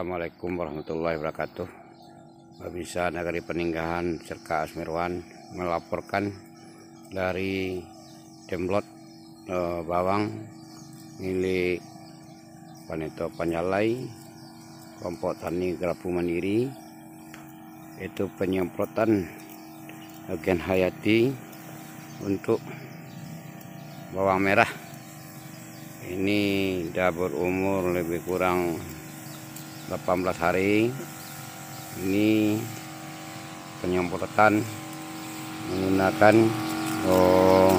Assalamualaikum warahmatullahi wabarakatuh Babisa Negeri Peninggahan Serka Asmirwan melaporkan dari demblot e, eh, bawang milik Panito Panyalai kelompok tani Gerapu Mandiri itu penyemprotan agen hayati untuk bawang merah ini dah berumur lebih kurang 18 hari ini penyemprotan menggunakan oh,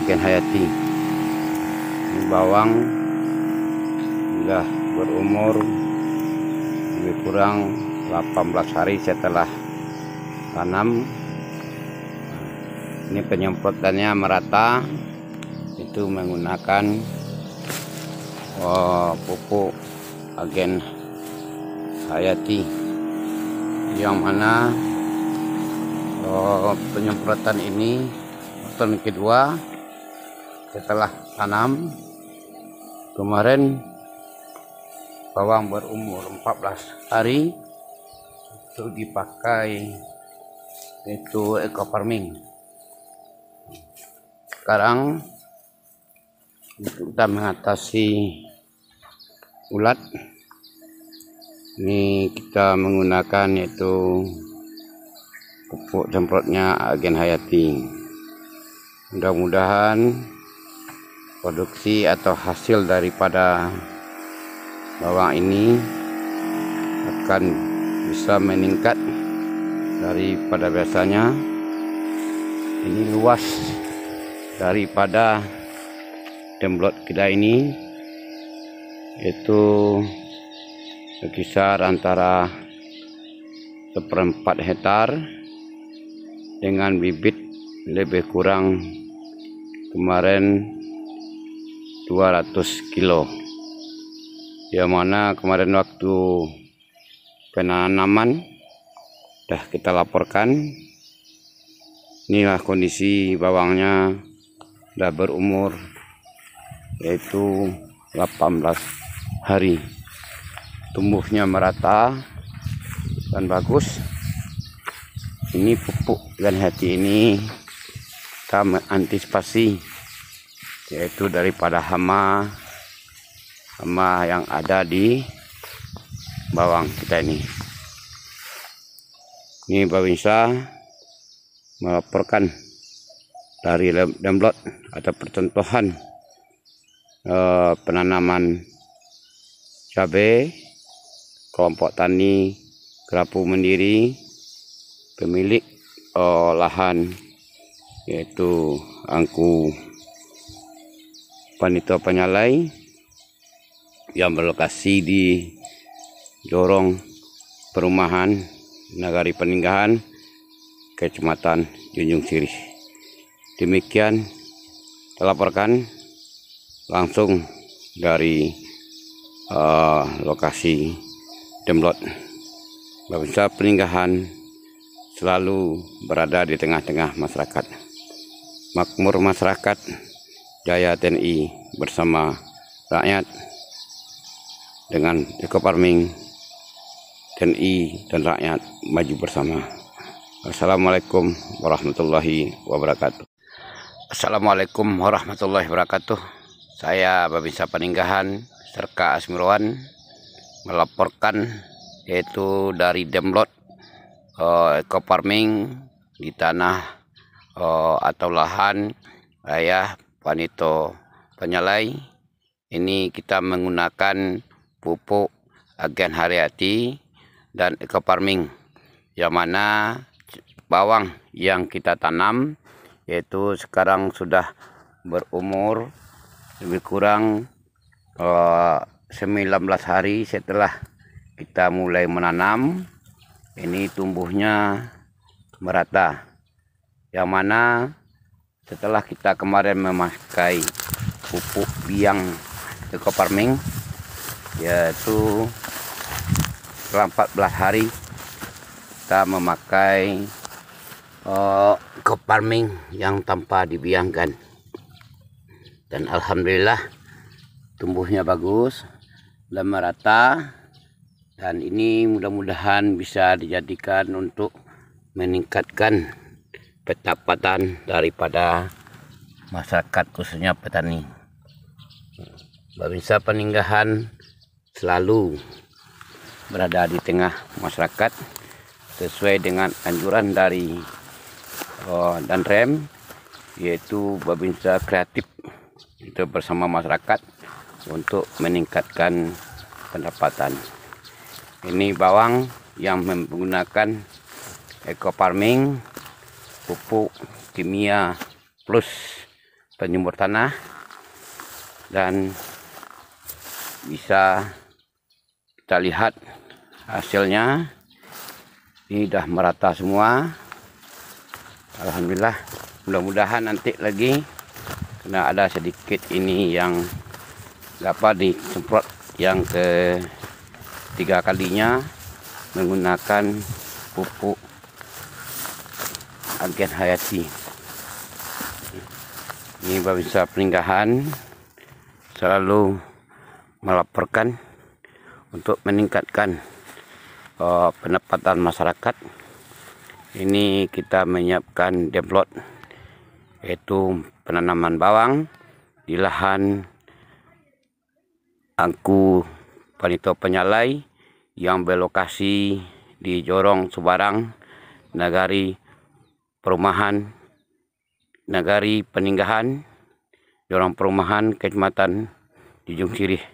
agen hayati ini bawang sudah berumur lebih kurang 18 hari setelah tanam ini penyemprotannya merata itu menggunakan oh, pupuk agen Hayati yang mana oh, penyemprotan ini tahun kedua setelah tanam kemarin bawang berumur 14 hari itu dipakai itu eco farming sekarang untuk kita mengatasi ulat ini kita menggunakan yaitu pupuk semprotnya agen hayati mudah-mudahan produksi atau hasil daripada bawang ini akan bisa meningkat daripada biasanya ini luas daripada demblot kita ini yaitu berkisar antara seperempat hektar dengan bibit lebih kurang kemarin 200 kilo yang mana kemarin waktu penanaman dah kita laporkan inilah kondisi bawangnya dah berumur yaitu 18 hari tumbuhnya merata dan bagus ini pupuk dan hati ini kita mengantisipasi yaitu daripada hama hama yang ada di bawang kita ini ini bisa melaporkan dari demblot atau percontohan eh, penanaman cabai kelompok tani Kerapu Mendiri pemilik uh, lahan yaitu Angku Panito penyalai yang berlokasi di Jorong Perumahan Nagari Peninggahan Kecamatan Junjung Sirih. Demikian laporkan langsung dari uh, lokasi Jemlot babinsa peninggahan selalu berada di tengah-tengah masyarakat. Makmur masyarakat Jaya TNI bersama rakyat dengan Eko Parming TNI dan rakyat maju bersama. Assalamualaikum warahmatullahi wabarakatuh. Assalamualaikum warahmatullahi wabarakatuh. Saya Babinsa Peninggahan serka Asmirwan melaporkan yaitu dari demlot uh, eh, eco farming di tanah uh, atau lahan ayah panito penyalai ini kita menggunakan pupuk agen hariati dan eco farming yang mana bawang yang kita tanam yaitu sekarang sudah berumur lebih kurang uh, eh, 19 hari setelah kita mulai menanam ini tumbuhnya merata yang mana setelah kita kemarin memakai pupuk biang eco farming yaitu setelah 14 hari kita memakai uh, farming yang tanpa dibiangkan dan alhamdulillah tumbuhnya bagus dan merata dan ini mudah-mudahan bisa dijadikan untuk meningkatkan pendapatan daripada masyarakat khususnya petani Babinsa peninggahan selalu berada di tengah masyarakat sesuai dengan anjuran dari oh, dan rem yaitu Babinsa kreatif itu bersama masyarakat untuk meningkatkan pendapatan ini bawang yang menggunakan eco farming pupuk kimia plus penyumbur tanah dan bisa kita lihat hasilnya ini sudah merata semua Alhamdulillah mudah-mudahan nanti lagi kena ada sedikit ini yang dapat disemprot yang ke tiga kalinya menggunakan pupuk agen hayati ini bisa peninggahan selalu melaporkan untuk meningkatkan uh, pendapatan masyarakat ini kita menyiapkan demplot yaitu penanaman bawang di lahan angku Panito Penyalai yang berlokasi di Jorong Subarang, Nagari Perumahan, Nagari Peninggahan, Jorong Perumahan, Kecamatan Jujung Sirih,